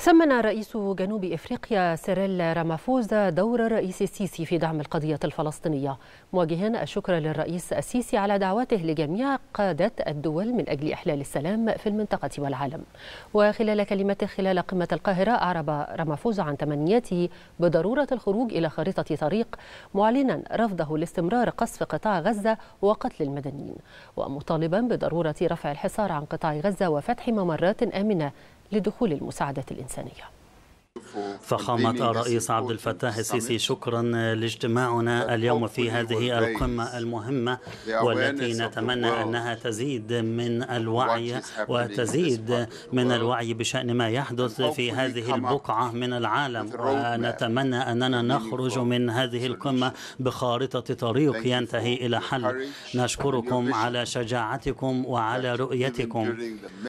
ثمن رئيس جنوب افريقيا سيريل رامافوزا دور رئيس السيسي في دعم القضيه الفلسطينيه موجها الشكر للرئيس السيسي على دعوته لجميع قاده الدول من اجل احلال السلام في المنطقه والعالم وخلال كلمته خلال قمه القاهره اعرب رامافوزا عن تمنياته بضروره الخروج الى خريطه طريق معلنا رفضه لاستمرار قصف قطاع غزه وقتل المدنيين ومطالبا بضروره رفع الحصار عن قطاع غزه وفتح ممرات امنه لدخول المساعدة الإنسانية فخامة الرئيس عبد الفتاح السيسي شكرا لاجتماعنا اليوم في هذه القمة المهمة والتي نتمنى أنها تزيد من الوعي وتزيد من الوعي بشأن ما يحدث في هذه البقعة من العالم ونتمنى أننا نخرج من هذه القمة بخارطة طريق ينتهي إلى حل نشكركم على شجاعتكم وعلى رؤيتكم